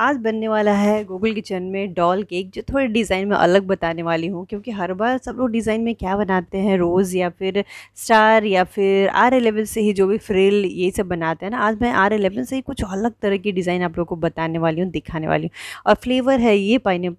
आज बनने वाला है गूगल किचन में डॉल केक जो थोड़े डिज़ाइन में अलग बताने वाली हूँ क्योंकि हर बार सब लोग डिज़ाइन में क्या बनाते हैं रोज़ या फिर स्टार या फिर आर एलेवन से ही जो भी फ्रिल ये सब बनाते हैं ना आज मैं आर एलेवन से ही कुछ अलग तरह की डिज़ाइन आप लोग को बताने वाली हूँ दिखाने वाली हूँ और फ्लेवर है ये पाइन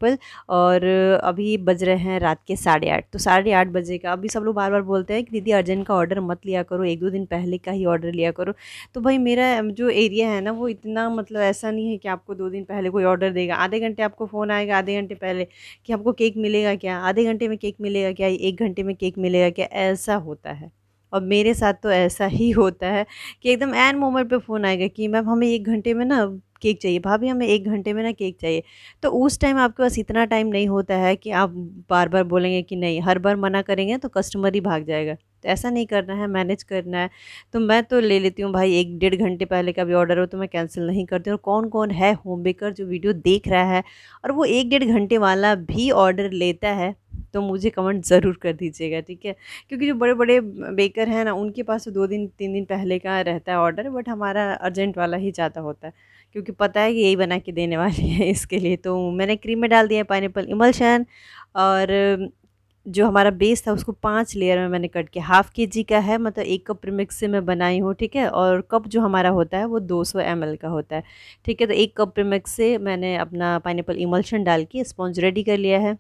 और अभी बज रहे हैं रात के साढ़े आठ तो साढ़े आठ बजे का अभी सब लोग बार बार बोलते हैं कि दीदी अर्जेंट का ऑर्डर मत लिया करो एक दो दिन पहले का ही ऑर्डर लिया करो तो भाई मेरा जो एरिया है ना वो इतना मतलब ऐसा नहीं है कि आपको दो दिन दिन पहले कोई ऑर्डर देगा आधे घंटे आपको फ़ोन आएगा आधे घंटे पहले कि आपको केक मिलेगा क्या आधे घंटे में केक मिलेगा क्या एक घंटे में केक मिलेगा क्या ऐसा होता है और मेरे साथ तो ऐसा ही होता है कि एकदम एन मोमेंट पे फ़ोन आएगा कि मैम हमें एक घंटे में ना केक चाहिए भाभी हमें एक घंटे में ना केक चाहिए तो उस टाइम आपके पास इतना टाइम नहीं होता है कि आप बार बार बोलेंगे कि नहीं हर बार मना करेंगे तो कस्टमर ही भाग जाएगा तो ऐसा नहीं करना है मैनेज करना है तो मैं तो ले लेती हूँ भाई एक डेढ़ घंटे पहले का भी ऑर्डर हो तो मैं कैंसिल नहीं करती और कौन कौन है होम बेकर जो वीडियो देख रहा है और वो एक डेढ़ घंटे वाला भी ऑर्डर लेता है तो मुझे कमेंट ज़रूर कर दीजिएगा ठीक है क्योंकि जो बड़े बड़े बेकर हैं ना उनके पास तो दो दिन तीन दिन पहले का रहता है ऑर्डर बट हमारा अर्जेंट वाला ही ज़्यादा होता है क्योंकि पता है कि यही बना के देने वाली है इसके लिए तो मैंने क्रीम में डाल दिया पाइन पाइनएप्पल इमल्शन और जो हमारा बेस था उसको पांच लेयर में मैंने कट किया हाफ़ के जी का है मतलब एक कप प्रीमिक्स से मैं बनाई हूँ ठीक है और कप जो हमारा होता है वो 200 सौ का होता है ठीक है तो एक कप प्रीमिक्स से मैंने अपना पाइनएप्पल इमल्शन डाल के स्पॉन्ज रेडी कर लिया है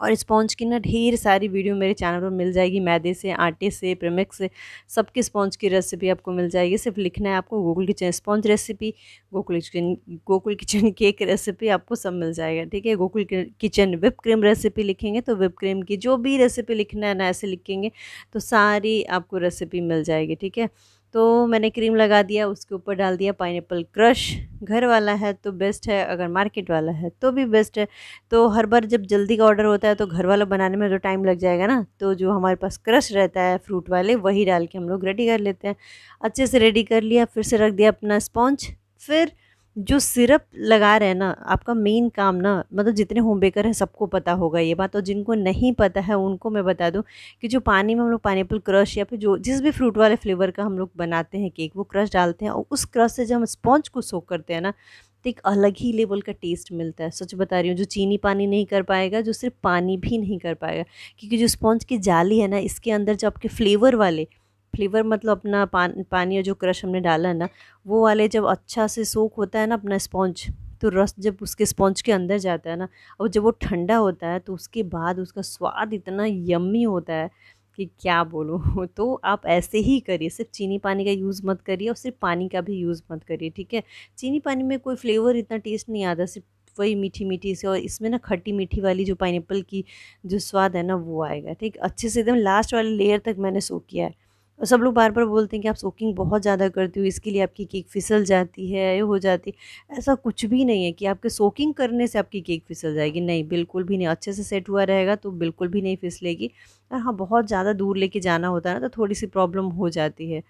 और स्पॉन्ज की ना ढेर सारी वीडियो मेरे चैनल पर मिल जाएगी मैदे से आटे से प्रमिक्स से सबके स्पॉन्ज की रेसिपी आपको मिल जाएगी सिर्फ लिखना है आपको Gokul kitchen sponge recipe Gokul kitchen Gokul kitchen cake recipe आपको सब मिल जाएगा ठीक है Gokul kitchen whip cream recipe लिखेंगे तो विप क्रीम की जो भी रेसिपी लिखना है ना ऐसे लिखेंगे तो सारी आपको रेसिपी मिल जाएगी ठीक है तो मैंने क्रीम लगा दिया उसके ऊपर डाल दिया पाइन क्रश घर वाला है तो बेस्ट है अगर मार्केट वाला है तो भी बेस्ट है तो हर बार जब जल्दी का ऑर्डर होता है तो घर वाला बनाने में तो टाइम लग जाएगा ना तो जो हमारे पास क्रश रहता है फ्रूट वाले वही डाल के हम लोग रेडी कर लेते हैं अच्छे से रेडी कर लिया फिर से रख दिया अपना स्पॉन्ज फिर जो सिरप लगा रहे हैं ना आपका मेन काम ना मतलब जितने होम बेकर हैं सबको पता होगा ये बात और जिनको नहीं पता है उनको मैं बता दूं कि जो पानी में हम लोग पाइनएप्पल क्रश या फिर जो जिस भी फ्रूट वाले फ्लेवर का हम लोग बनाते हैं केक वो क्रश डालते हैं और उस क्रश से जब हम स्पॉन्ज को सोख करते हैं ना तो एक अलग ही लेवल का टेस्ट मिलता है सच बता रही हूँ जो चीनी पानी नहीं कर पाएगा जो सिर्फ पानी भी नहीं कर पाएगा क्योंकि जो स्पॉन्ज की जाली है ना इसके अंदर जो आपके फ्लेवर वाले फ्लेवर मतलब अपना पान पानी जो क्रश हमने डाला है ना वो वाले जब अच्छा से सोख होता है ना अपना स्पॉन्ज तो रस जब उसके स्पॉन्ज के अंदर जाता है ना और जब वो ठंडा होता है तो उसके बाद उसका स्वाद इतना यम्मी होता है कि क्या बोलूँ तो आप ऐसे ही करिए सिर्फ चीनी पानी का यूज़ मत करिए और सिर्फ पानी का भी यूज़ मत करिए ठीक है चीनी पानी में कोई फ्लेवर इतना टेस्ट नहीं आता सिर्फ वही मीठी मीठी से और इसमें ना खट्टी मीठी वाली जो पाइनएप्पल की जो स्वाद है ना वो आएगा ठीक अच्छे से एकदम लास्ट वाले लेयर तक मैंने सो किया है और सब लोग बार बार बोलते हैं कि आप सोकिंग बहुत ज़्यादा करती हो इसके लिए आपकी केक फिसल जाती है ये हो जाती है ऐसा कुछ भी नहीं है कि आपके सोकिंग करने से आपकी केक फिसल जाएगी नहीं बिल्कुल भी नहीं अच्छे से सेट हुआ रहेगा तो बिल्कुल भी नहीं फिसलेगी और हाँ बहुत ज़्यादा दूर लेके जाना होता है ना तो थोड़ी सी प्रॉब्लम हो जाती है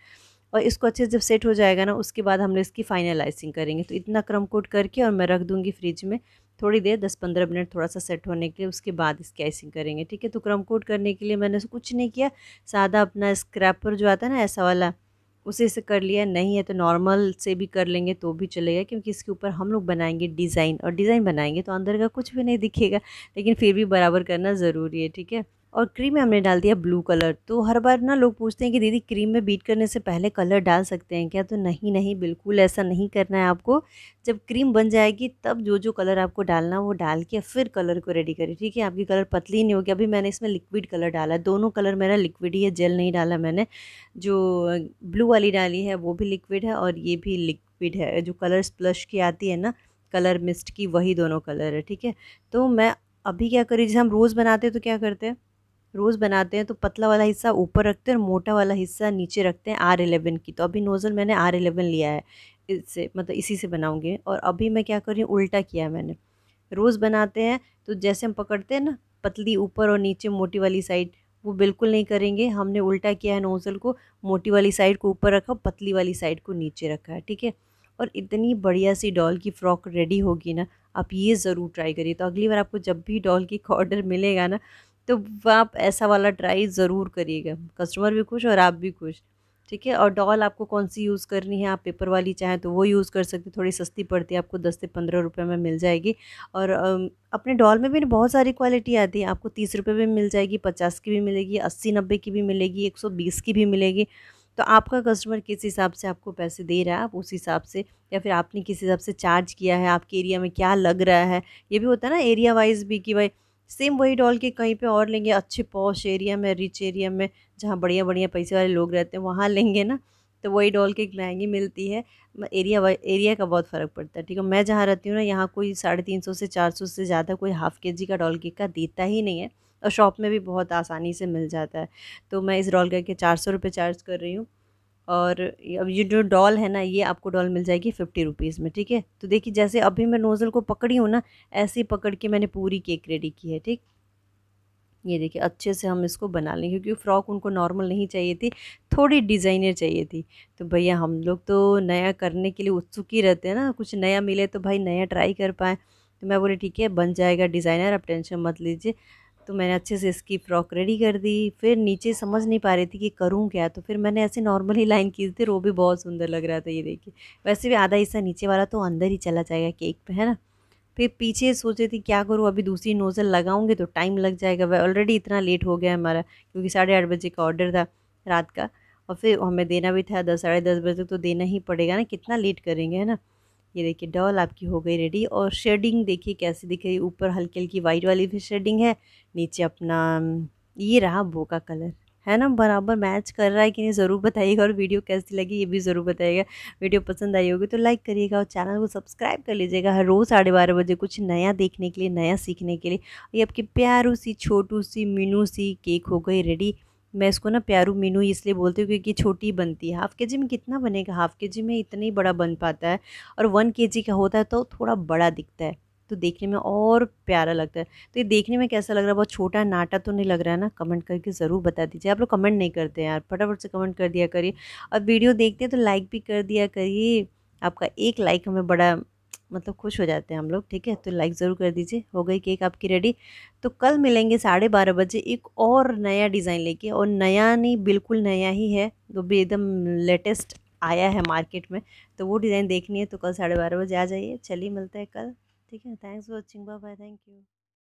और इसको अच्छे से जब सेट हो जाएगा ना उसके बाद हम लोग इसकी फाइनलाइजिंग करेंगे तो इतना क्रम कोट करके और मैं रख दूँगी फ्रिज में थोड़ी देर दस पंद्रह मिनट थोड़ा सा सेट होने के लिए उसके बाद इसकी आइसिंग करेंगे ठीक है तो क्रम कोट करने के लिए मैंने कुछ नहीं किया सादा अपना स्क्रैपर जो आता है ना ऐसा वाला उसे से कर लिया नहीं है तो नॉर्मल से भी कर लेंगे तो भी चलेगा क्योंकि इसके ऊपर हम लोग बनाएंगे डिज़ाइन और डिज़ाइन बनाएंगे तो अंदर का कुछ भी नहीं दिखेगा लेकिन फिर भी बराबर करना ज़रूरी है ठीक है और क्रीम में हमने डाल दिया ब्लू कलर तो हर बार ना लोग पूछते हैं कि दीदी क्रीम में बीट करने से पहले कलर डाल सकते हैं क्या तो नहीं नहीं बिल्कुल ऐसा नहीं करना है आपको जब क्रीम बन जाएगी तब जो जो कलर आपको डालना वो डाल के फिर कलर को रेडी करें ठीक है आपकी कलर पतली नहीं होगी अभी मैंने इसमें लिक्विड कलर डाला है दोनों कलर मेरा लिक्विड ही है जेल नहीं डाला मैंने जो ब्लू वाली डाली है वो भी लिक्विड है और ये भी लिक्विड है जो कलर स्प्लश की आती है ना कलर मिस्ट की वही दोनों कलर है ठीक है तो मैं अभी क्या करी जैसे हम रोज़ बनाते हैं तो क्या करते हैं रोज़ बनाते हैं तो पतला वाला हिस्सा ऊपर रखते हैं और मोटा वाला हिस्सा नीचे रखते हैं आर एलेवन की तो अभी नोज़ल मैंने आर एलेवन लिया है इससे मतलब इसी से बनाऊंगी और अभी मैं क्या कर रही हूँ उल्टा किया है मैंने रोज़ बनाते हैं तो जैसे हम पकड़ते हैं ना पतली ऊपर और नीचे मोटी वाली साइड वो बिल्कुल नहीं करेंगे हमने उल्टा किया है नोज़ल को मोटी वाली साइड को ऊपर रखा पतली वाली साइड को नीचे रखा है ठीक है और इतनी बढ़िया सी डॉल की फ़्रॉक रेडी होगी ना आप ये ज़रूर ट्राई करिए तो अगली बार आपको जब भी डॉल की ऑर्डर मिलेगा ना तो आप ऐसा वाला ट्राई ज़रूर करिएगा कस्टमर भी खुश और आप भी खुश ठीक है और डॉल आपको कौन सी यूज़ करनी है आप पेपर वाली चाहें तो वो यूज़ कर सकते थोड़ी सस्ती पड़ती है आपको दस से पंद्रह रुपये में मिल जाएगी और अपने डॉल में भी बहुत सारी क्वालिटी आती है आपको तीस रुपये में मिल जाएगी पचास की भी मिलेगी अस्सी नब्बे की भी मिलेगी एक सौ बीस की भी मिलेगी तो आपका कस्टमर किस हिसाब से आपको पैसे दे रहा है आप उस हिसाब से या फिर आपने किस हिसाब से चार्ज किया है आपके एरिया में क्या लग रहा है ये भी होता है ना एरिया वाइज भी कि भाई सेम वही डॉल के कहीं पे और लेंगे अच्छे पॉश एरिया में रिच एरिया में जहाँ बढ़िया बढ़िया पैसे वाले लोग रहते हैं वहाँ लेंगे ना तो वही डॉल के महंगी मिलती है एरिया एरिया का बहुत फ़र्क पड़ता है ठीक है मैं जहाँ रहती हूँ ना यहाँ कोई साढ़े तीन सौ से चार सौ से ज़्यादा कोई हाफ़ के जी का डॉल केक का देता ही नहीं है और शॉप में भी बहुत आसानी से मिल जाता है तो मैं इस डॉल केक के चार सौ रुपये चार्ज कर रही हूँ और अब ये जो डॉल है ना ये आपको डॉल मिल जाएगी फिफ्टी रुपीज़ में ठीक है तो देखिए जैसे अभी मैं नोज़ल को पकड़ी हूँ ना ऐसे ही पकड़ के मैंने पूरी केक रेडी की है ठीक ये देखिए अच्छे से हम इसको बना लें क्योंकि फ़्रॉक उनको नॉर्मल नहीं चाहिए थी थोड़ी डिज़ाइनर चाहिए थी तो भैया हम लोग तो नया करने के लिए उत्सुक ही रहते हैं ना कुछ नया मिले तो भाई नया ट्राई कर पाएँ तो मैं बोली ठीक है बन जाएगा डिज़ाइनर आप टेंशन मत लीजिए तो मैंने अच्छे से इसकी फ्रॉक रेडी कर दी फिर नीचे समझ नहीं पा रही थी कि करूँ क्या तो फिर मैंने ऐसे नॉर्मली लाइन की दी वो भी बहुत सुंदर लग रहा था ये देखिए वैसे भी आधा हिस्सा नीचे वाला तो अंदर ही चला जाएगा केक पे है ना फिर पीछे सोच रही थी क्या करूँ अभी दूसरी नोज़ल लगाऊँगे तो टाइम लग जाएगा वह ऑलरेडी इतना लेट हो गया हमारा क्योंकि साढ़े आठ बजे का ऑर्डर था रात का और फिर हमें देना भी था दस साढ़े दस बजे तक तो देना ही पड़ेगा ना कितना लेट करेंगे है ना ये देखिए डॉल आपकी हो गई रेडी और शेडिंग देखिए कैसी दिख रही ऊपर हल्की हल्की वाइट वाली भी शेडिंग है नीचे अपना ये रहा बो का कलर है ना बराबर मैच कर रहा है कि नहीं ज़रूर बताइएगा और वीडियो कैसी लगी ये भी ज़रूर बताइएगा वीडियो पसंद आई होगी तो लाइक करिएगा और चैनल को सब्सक्राइब कर लीजिएगा हर रोज़ साढ़े बारह बजे कुछ नया देखने के लिए नया सीखने के लिए ये आपकी प्यारू सी छोटू सी मीनू सी केक हो गई रेडी मैं इसको ना प्यारू मीनू इसलिए बोलती हूँ क्योंकि छोटी बनती है हाफ़ के जी में कितना बनेगा हाफ़ के जी में इतना ही बड़ा बन पाता है और वन के जी का होता है तो थोड़ा बड़ा दिखता है तो देखने में और प्यारा लगता है तो ये देखने में कैसा लग रहा है बहुत छोटा नाटा तो नहीं लग रहा है ना कमेंट करके ज़रूर बता दीजिए आप लोग कमेंट नहीं करते हैं यार फटाफट से कमेंट कर दिया करिए और वीडियो देखते हैं तो लाइक भी कर दिया करिए आपका एक लाइक हमें बड़ा मतलब खुश हो जाते हैं हम लोग ठीक है तो लाइक ज़रूर कर दीजिए हो गई केक आपकी रेडी तो कल मिलेंगे साढ़े बारह बजे एक और नया डिज़ाइन लेके और नया नहीं बिल्कुल नया ही है जो भी एकदम लेटेस्ट आया है मार्केट में तो वो डिज़ाइन देखनी है तो कल साढ़े बारह बजे आ जाइए चलिए मिलते हैं कल ठीक है thanks for watching bye bye thank you